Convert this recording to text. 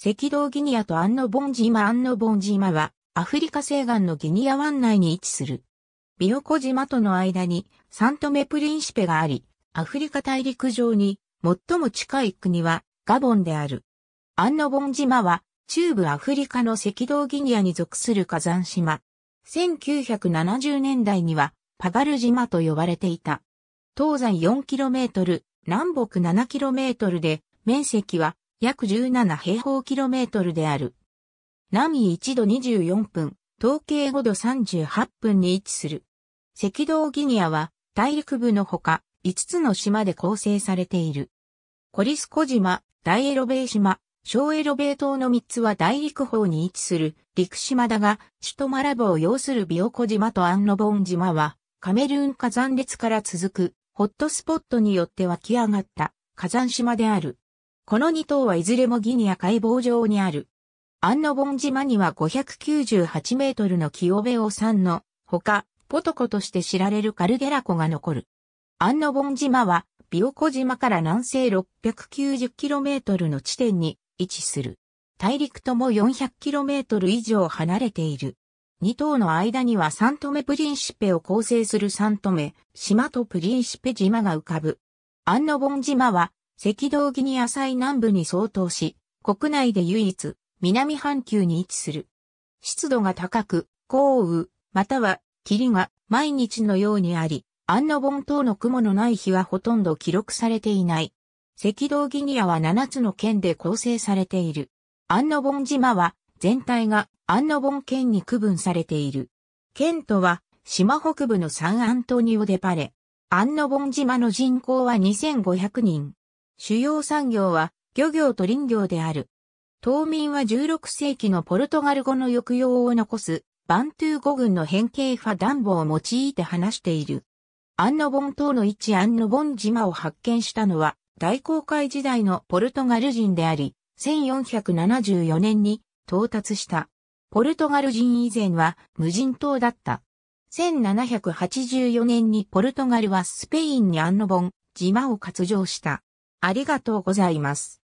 赤道ギニアとアンノボンジマアンノボンジマは、アフリカ西岸のギニア湾内に位置する。ビオコ島との間にサントメプリンシペがあり、アフリカ大陸上に最も近い国はガボンである。アンノボン島は中部アフリカの赤道ギニアに属する火山島。1970年代にはパガル島と呼ばれていた。東西 4km、南北 7km で面積は約17平方キロメートルである。南緯1度24分、統計5度38分に位置する。赤道ギニアは大陸部のほか5つの島で構成されている。コリスコ島、大エロベイ島、小エロベイ島の3つは大陸方に位置する陸島だが、首都マラボを要するビオコ島とアンロボン島は、カメルーン火山列から続く、ホットスポットによって湧き上がった火山島である。この2島はいずれもギニア海防上にある。アンノボン島には598メートルのキオベオ山の他、ポトコとして知られるカルデラ湖が残る。アンノボン島は、ビオコ島から南西 690km の地点に位置する。大陸とも 400km 以上離れている。2島の間にはサントメプリンシペを構成するサントメ、島とプリンシペ島が浮かぶ。アンノボン島は赤道ギニア最南部に相当し、国内で唯一、南半球に位置する。湿度が高く、降雨、または霧が毎日のようにあり、アンノボン等の雲のない日はほとんど記録されていない。赤道ギニアは7つの県で構成されている。アンノボン島は全体がアンノボン県に区分されている。県とは島北部のサンアントニオデパレ。アンノボン島の人口は2500人。主要産業は漁業と林業である。島民は16世紀のポルトガル語の抑揚を残すバントゥー語群の変形ファダンボを用いて話している。アンノボン島の位置アンノボン島を発見したのは大航海時代のポルトガル人であり、1474年に到達した。ポルトガル人以前は無人島だった。1784年にポルトガルはスペインにアンノボン島を割譲した。ありがとうございます。